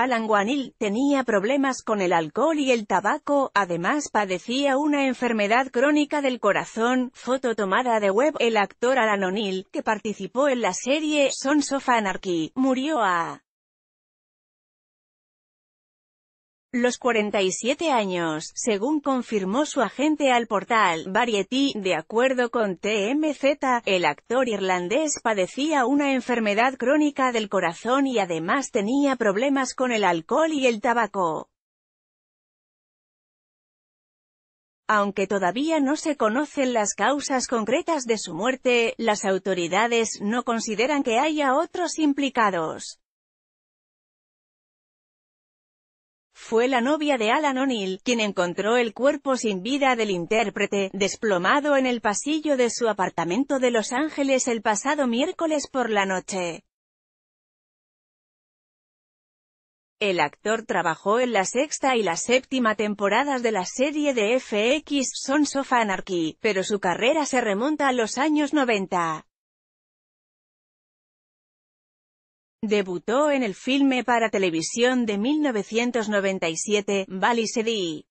Alan Guanil, tenía problemas con el alcohol y el tabaco, además padecía una enfermedad crónica del corazón, foto tomada de web, el actor Alan O'Neill, que participó en la serie Sons of Anarchy, murió a los 47 años, según confirmó su agente al portal Variety, de acuerdo con TMZ, el actor irlandés padecía una enfermedad crónica del corazón y además tenía problemas con el alcohol y el tabaco. Aunque todavía no se conocen las causas concretas de su muerte, las autoridades no consideran que haya otros implicados. fue la novia de Alan O'Neill, quien encontró el cuerpo sin vida del intérprete, desplomado en el pasillo de su apartamento de Los Ángeles el pasado miércoles por la noche. El actor trabajó en la sexta y la séptima temporadas de la serie de FX Sons of Anarchy, pero su carrera se remonta a los años 90. Debutó en el filme para televisión de 1997, Valley City.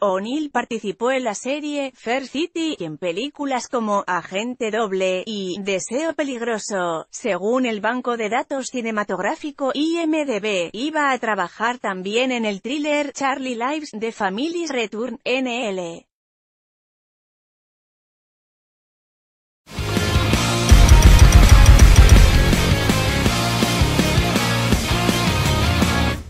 O'Neill participó en la serie Fair City y en películas como Agente Doble y Deseo Peligroso. Según el banco de datos cinematográfico IMDB, iba a trabajar también en el thriller Charlie Lives de Families Return NL.